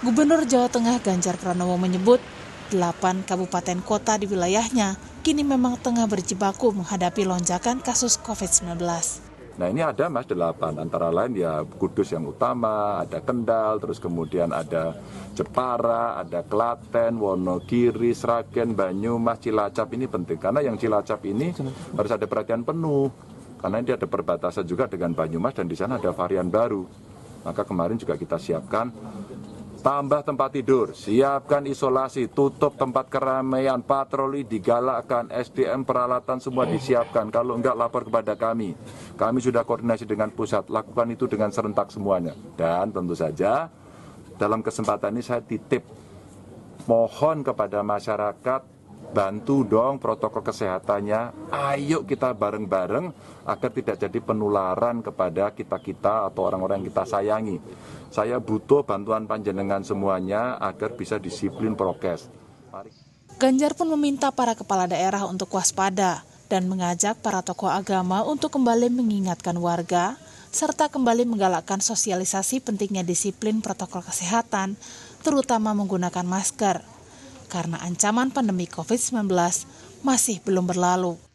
Gubernur Jawa Tengah Ganjar Pranowo menyebut, 8 kabupaten kota di wilayahnya kini memang tengah berjibaku menghadapi lonjakan kasus COVID-19. Nah ini ada mas delapan, antara lain ya Kudus yang utama, ada Kendal, terus kemudian ada Jepara, ada Klaten, Wonogiri, Sragen, Banyumas, Cilacap ini penting. Karena yang Cilacap ini harus ada perhatian penuh, karena ini ada perbatasan juga dengan Banyumas dan di sana ada varian baru. Maka kemarin juga kita siapkan Tambah tempat tidur, siapkan isolasi, tutup tempat keramaian, patroli digalakkan, SDM peralatan semua disiapkan. Kalau enggak lapor kepada kami. Kami sudah koordinasi dengan pusat, lakukan itu dengan serentak semuanya. Dan tentu saja dalam kesempatan ini saya titip mohon kepada masyarakat bantu dong protokol kesehatannya. Ayo kita bareng-bareng agar tidak jadi penularan kepada kita-kita atau orang-orang yang kita sayangi. Saya butuh bantuan panjenengan semuanya agar bisa disiplin prokes. Mari. Ganjar pun meminta para kepala daerah untuk waspada dan mengajak para tokoh agama untuk kembali mengingatkan warga serta kembali menggalakkan sosialisasi pentingnya disiplin protokol kesehatan, terutama menggunakan masker karena ancaman pandemi COVID-19 masih belum berlalu.